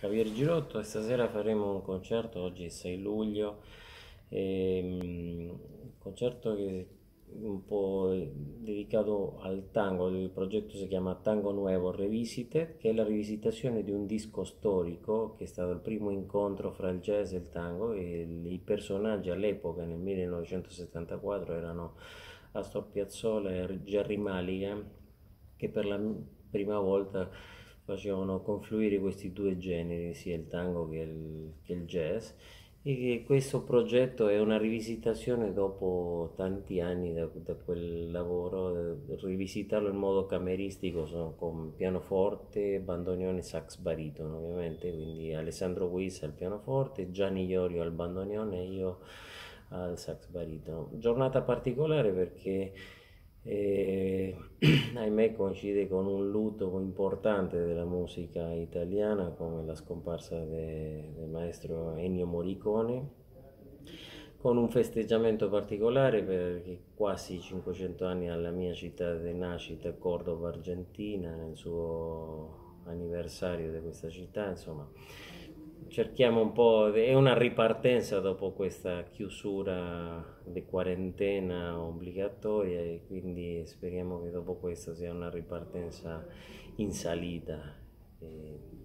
Javier Girotto e stasera faremo un concerto, oggi è 6 luglio, ehm, un concerto che è un po' dedicato al tango, il progetto si chiama Tango Nuevo Revisited, che è la rivisitazione di un disco storico che è stato il primo incontro fra il jazz e il tango e i personaggi all'epoca, nel 1974, erano Astor Piazzolla e Jerry Mulligan che per la prima volta facevano confluire questi due generi, sia il tango che il, che il jazz, e che questo progetto è una rivisitazione dopo tanti anni da, da quel lavoro, eh, rivisitarlo in modo cameristico con pianoforte, bandonione sax baritono ovviamente, quindi Alessandro Guisa al pianoforte, Gianni Iorio al bandonione e io al sax baritono. Giornata particolare perché e ahimè coincide con un lutto importante della musica italiana come la scomparsa de, del maestro Ennio Morricone con un festeggiamento particolare perché quasi 500 anni alla mia città di nascita, Cordova Argentina, nel suo anniversario di questa città, insomma cerchiamo un po', è una ripartenza dopo questa chiusura di quarantena obbligatoria e quindi speriamo che dopo questa sia una ripartenza in salita. E